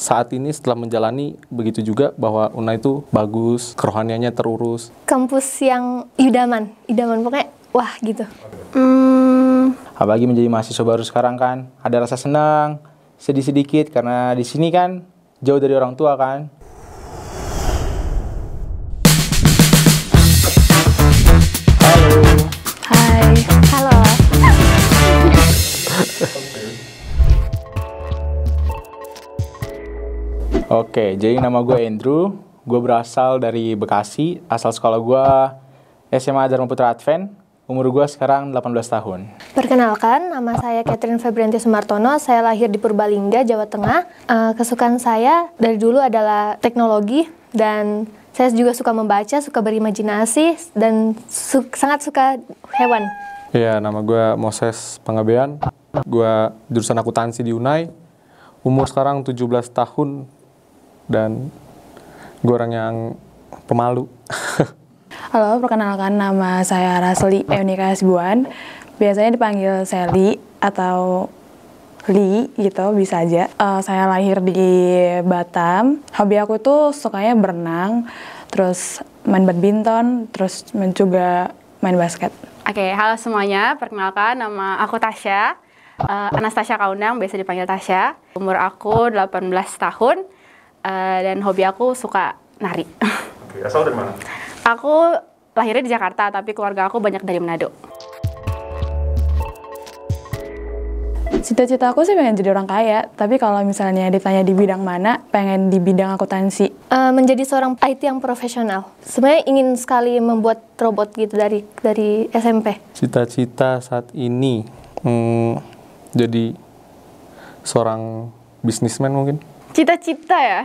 saat ini setelah menjalani begitu juga bahwa Una itu bagus, kerohaniannya terurus. Kampus yang idaman, idaman pokoknya wah gitu. Hmm. Apalagi menjadi mahasiswa baru sekarang kan, ada rasa senang, sedih sedikit karena di sini kan jauh dari orang tua kan. Oke, jadi nama gue Andrew, gue berasal dari Bekasi, asal sekolah gue SMA Dharma Putra Advent, umur gue sekarang 18 tahun. Perkenalkan, nama saya Catherine Febrianti Sumartono, saya lahir di Purbalingga, Jawa Tengah. Eh, kesukaan saya dari dulu adalah teknologi dan saya juga suka membaca, suka berimajinasi, dan su sangat suka hewan. Ya, nama gue Moses Pangabean. gue jurusan akuntansi di UNAI, umur sekarang 17 tahun, dan gue orang yang pemalu. Halo, perkenalkan nama saya Rasli Eunika eh, Sibuan. Biasanya dipanggil Seli atau Li gitu bisa aja. Uh, saya lahir di Batam. Hobi aku tuh sukanya berenang, terus main badminton, terus juga main basket. Oke, okay, halo semuanya. Perkenalkan nama aku Tasya. Uh, Anastasia Kaunang, biasa dipanggil Tasya. Umur aku 18 tahun uh, dan hobi aku suka nari. Oke, asal dari mana? Aku lahirnya di Jakarta, tapi keluarga aku banyak dari Manado. Cita-cita aku sih pengen jadi orang kaya, tapi kalau misalnya ditanya di bidang mana, pengen di bidang akuntansi. Uh, menjadi seorang IT yang profesional. Sebenarnya ingin sekali membuat robot gitu dari dari SMP. Cita-cita saat ini hmm, jadi seorang bisnismen mungkin. Cita-cita ya.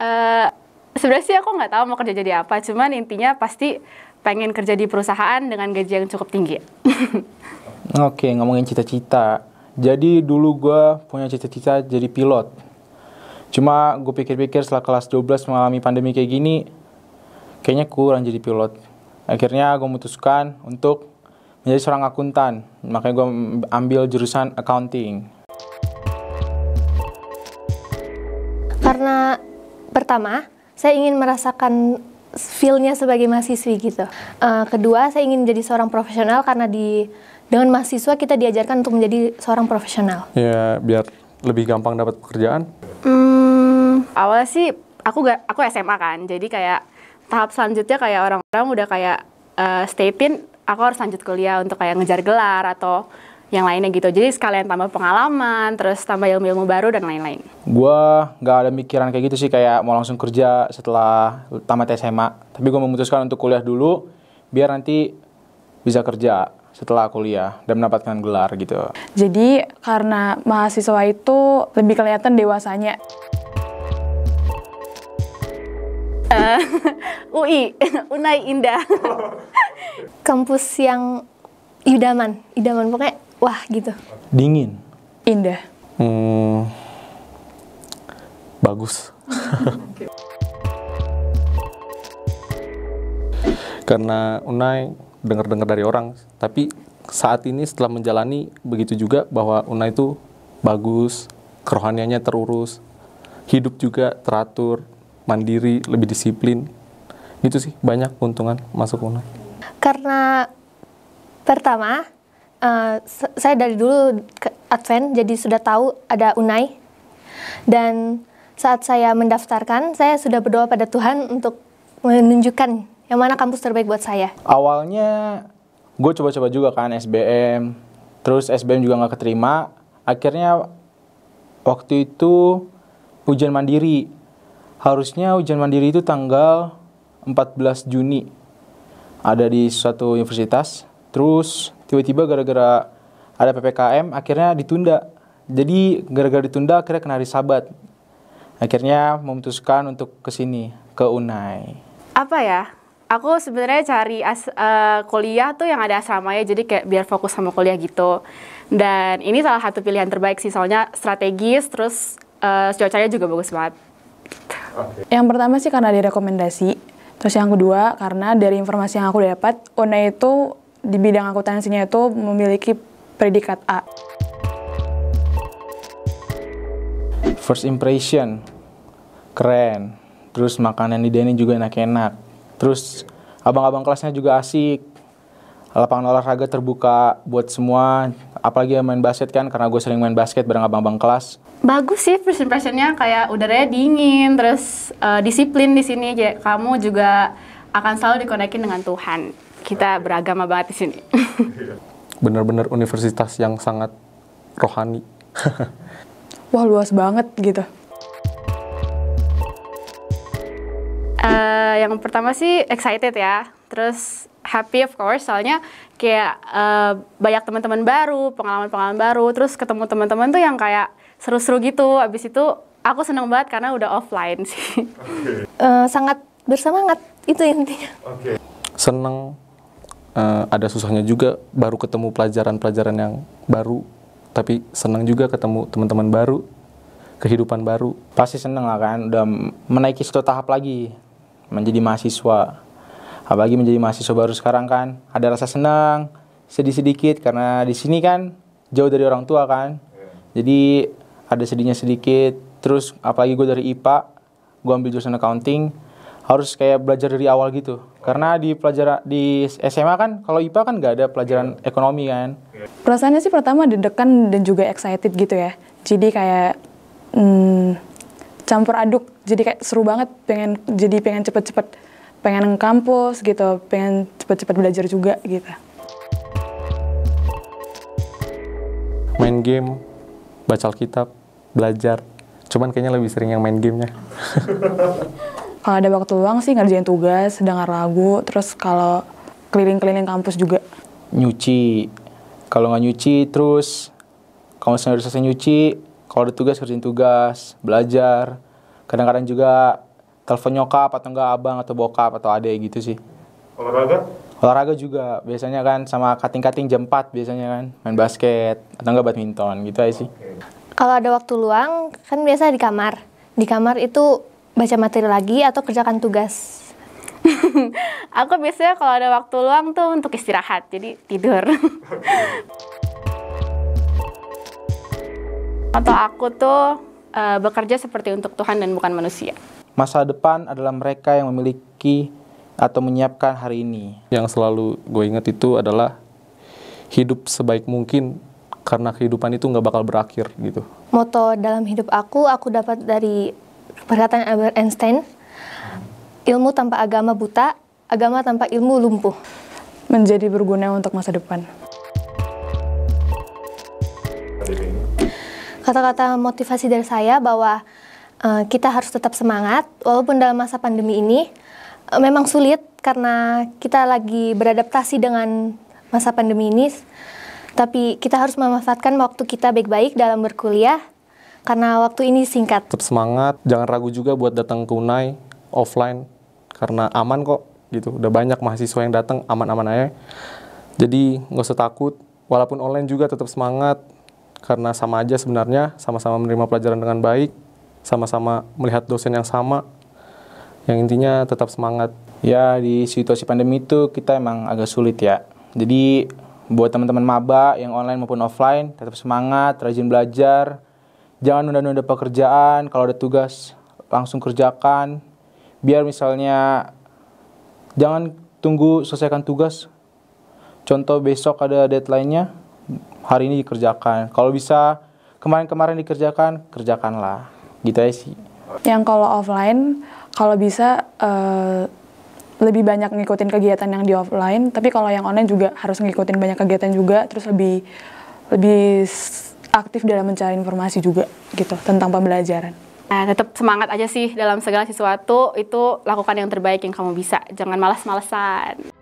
Uh, Sebenarnya sih aku nggak tahu mau kerja jadi apa, cuman intinya pasti pengen kerja di perusahaan dengan gaji yang cukup tinggi. Oke, ngomongin cita-cita. Jadi dulu gue punya cita-cita jadi pilot. Cuma gue pikir-pikir setelah kelas 12 mengalami pandemi kayak gini, kayaknya kurang jadi pilot. Akhirnya gue memutuskan untuk menjadi seorang akuntan. Makanya gue ambil jurusan accounting. Karena pertama, saya ingin merasakan feelnya sebagai mahasiswi gitu. Uh, kedua, saya ingin jadi seorang profesional karena di dengan mahasiswa kita diajarkan untuk menjadi seorang profesional. Ya, biar lebih gampang dapat pekerjaan. Hmm, awalnya sih aku gak, aku SMA kan, jadi kayak tahap selanjutnya kayak orang-orang udah kayak uh, stay aku harus lanjut kuliah untuk kayak ngejar gelar atau yang lainnya gitu. Jadi sekalian tambah pengalaman, terus tambah ilmu-ilmu baru dan lain-lain. Gua nggak ada mikiran kayak gitu sih kayak mau langsung kerja setelah tamat SMA. Tapi gue memutuskan untuk kuliah dulu biar nanti bisa kerja setelah kuliah dan mendapatkan gelar gitu. Jadi karena mahasiswa itu lebih kelihatan dewasanya. Uh, eh, UI, Unai Indah. Kampus yang idaman, idaman pokoknya wah gitu? Dingin. Indah. Hmm, bagus. Karena Unai dengar-dengar dari orang, tapi saat ini setelah menjalani begitu juga bahwa Unai itu bagus, kerohaniannya terurus, hidup juga teratur, mandiri, lebih disiplin. Itu sih banyak keuntungan masuk Unai. Karena pertama uh, saya dari dulu ke Advent, jadi sudah tahu ada Unai. Dan saat saya mendaftarkan, saya sudah berdoa pada Tuhan untuk menunjukkan yang mana kampus terbaik buat saya. Awalnya gue coba-coba juga kan SBM, terus SBM juga nggak keterima. Akhirnya waktu itu ujian mandiri. Harusnya ujian mandiri itu tanggal 14 Juni. Ada di suatu universitas. Terus tiba-tiba gara-gara ada PPKM akhirnya ditunda. Jadi gara-gara ditunda akhirnya kena hari Sabat. Akhirnya memutuskan untuk ke sini, ke UNAI. Apa ya? Aku sebenarnya cari as, uh, kuliah tuh yang ada asramanya jadi kayak biar fokus sama kuliah gitu. Dan ini salah satu pilihan terbaik sih soalnya strategis terus uh, cuacanya juga bagus banget. Yang pertama sih karena direkomendasi, terus yang kedua karena dari informasi yang aku dapat, Unai itu di bidang akuntansinya itu memiliki predikat A. First impression, keren. Terus makanan di Denny juga enak-enak. Terus abang-abang kelasnya juga asik. Lapangan olahraga terbuka buat semua, apalagi yang main basket kan, karena gue sering main basket bareng abang-abang kelas. Bagus sih first impressionnya, kayak udaranya dingin, terus uh, disiplin di sini. Kamu juga akan selalu dikonekin dengan Tuhan. Kita beragama banget di sini. Bener-bener universitas yang sangat rohani. Wah luas banget gitu. Uh, yang pertama sih excited ya, terus happy of course soalnya kayak uh, banyak teman-teman baru, pengalaman-pengalaman baru, terus ketemu teman-teman tuh yang kayak seru-seru gitu. Abis itu aku seneng banget karena udah offline sih. Okay. Uh, eh, sangat bersemangat itu intinya okay. seneng uh, ada susahnya juga baru ketemu pelajaran-pelajaran yang baru tapi senang juga ketemu teman-teman baru kehidupan baru pasti seneng lah kan udah menaiki satu tahap lagi menjadi mahasiswa apalagi menjadi mahasiswa baru sekarang kan ada rasa senang sedih sedikit karena di sini kan jauh dari orang tua kan iya. jadi ada sedihnya sedikit terus apalagi gue dari IPA gue ambil jurusan accounting harus kayak belajar dari awal gitu. Karena di pelajaran di SMA kan kalau IPA kan nggak ada pelajaran ekonomi kan. Perasaannya sih pertama deg dan juga excited gitu ya. Jadi kayak hmm, campur aduk. Jadi kayak seru banget pengen jadi pengen cepet-cepet pengen kampus gitu, pengen cepet-cepet belajar juga gitu. Main game, baca Alkitab, belajar. Cuman kayaknya lebih sering yang main gamenya. kalau eh, ada waktu luang sih ngerjain tugas, dengar lagu, terus kalau keliling-keliling kampus juga. Nyuci. Kalau nggak nyuci, terus kalau misalnya udah selesai nyuci, kalau ada tugas kerjain tugas, belajar. Kadang-kadang juga telepon nyokap atau enggak abang atau bokap atau adek gitu sih. Olahraga? Olahraga juga, biasanya kan sama kating-kating jam 4 biasanya kan, main basket atau enggak badminton gitu aja sih. Kalau ada waktu luang, kan biasa di kamar. Di kamar itu baca materi lagi atau kerjakan tugas? aku biasanya kalau ada waktu luang tuh untuk istirahat, jadi tidur. Atau aku tuh e, bekerja seperti untuk Tuhan dan bukan manusia. Masa depan adalah mereka yang memiliki atau menyiapkan hari ini. Yang selalu gue ingat itu adalah hidup sebaik mungkin karena kehidupan itu nggak bakal berakhir gitu. Moto dalam hidup aku, aku dapat dari Perkataan Albert Einstein, ilmu tanpa agama buta, agama tanpa ilmu lumpuh. Menjadi berguna untuk masa depan. Kata-kata motivasi dari saya bahwa uh, kita harus tetap semangat, walaupun dalam masa pandemi ini uh, memang sulit karena kita lagi beradaptasi dengan masa pandemi ini, tapi kita harus memanfaatkan waktu kita baik-baik dalam berkuliah karena waktu ini singkat. Tetap semangat, jangan ragu juga buat datang ke Unai offline karena aman kok gitu. Udah banyak mahasiswa yang datang aman-aman aja. Jadi nggak usah takut, walaupun online juga tetap semangat karena sama aja sebenarnya, sama-sama menerima pelajaran dengan baik, sama-sama melihat dosen yang sama. Yang intinya tetap semangat. Ya di situasi pandemi itu kita emang agak sulit ya. Jadi buat teman-teman maba yang online maupun offline tetap semangat, rajin belajar, jangan nunda-nunda pekerjaan kalau ada tugas langsung kerjakan biar misalnya jangan tunggu selesaikan tugas contoh besok ada deadline-nya hari ini dikerjakan kalau bisa kemarin-kemarin dikerjakan kerjakanlah gitu aja sih yang kalau offline kalau bisa uh, lebih banyak ngikutin kegiatan yang di offline tapi kalau yang online juga harus ngikutin banyak kegiatan juga terus lebih lebih aktif dalam mencari informasi juga gitu tentang pembelajaran. Nah, tetap semangat aja sih dalam segala sesuatu itu lakukan yang terbaik yang kamu bisa. Jangan malas-malesan.